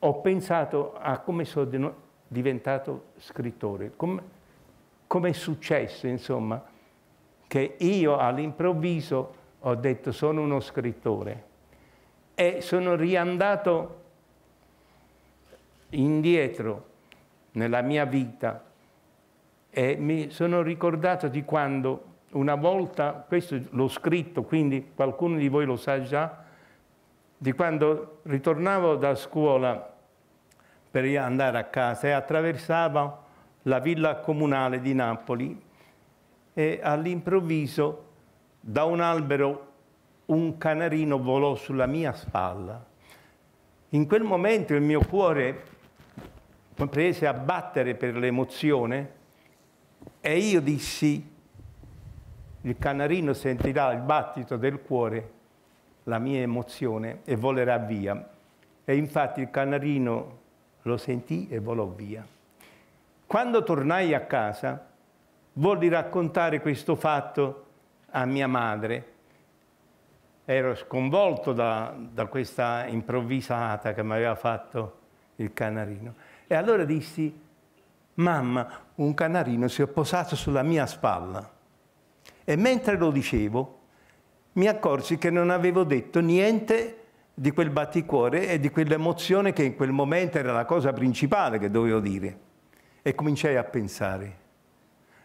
ho pensato a come sono diventato scrittore, come, come è successo, insomma, che io all'improvviso ho detto sono uno scrittore e sono riandato indietro nella mia vita e mi sono ricordato di quando una volta, questo l'ho scritto, quindi qualcuno di voi lo sa già, di quando ritornavo da scuola per andare a casa e attraversava la villa comunale di Napoli e all'improvviso da un albero un canarino volò sulla mia spalla. In quel momento il mio cuore prese a battere per l'emozione e io dissi, il canarino sentirà il battito del cuore, la mia emozione, e volerà via. E infatti il canarino lo sentì e volò via. Quando tornai a casa, volli raccontare questo fatto a mia madre. Ero sconvolto da, da questa improvvisata che mi aveva fatto il canarino. E allora dissi, mamma, un canarino si è posato sulla mia spalla. E mentre lo dicevo, mi accorsi che non avevo detto niente di quel batticuore e di quell'emozione che in quel momento era la cosa principale che dovevo dire. E cominciai a pensare,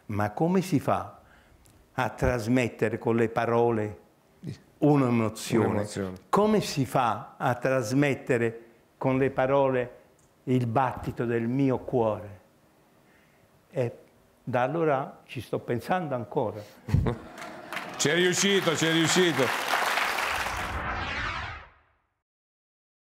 ma come si fa a trasmettere con le parole un'emozione? Un come si fa a trasmettere con le parole il battito del mio cuore? E da allora ci sto pensando ancora. c'è riuscito, c'è riuscito.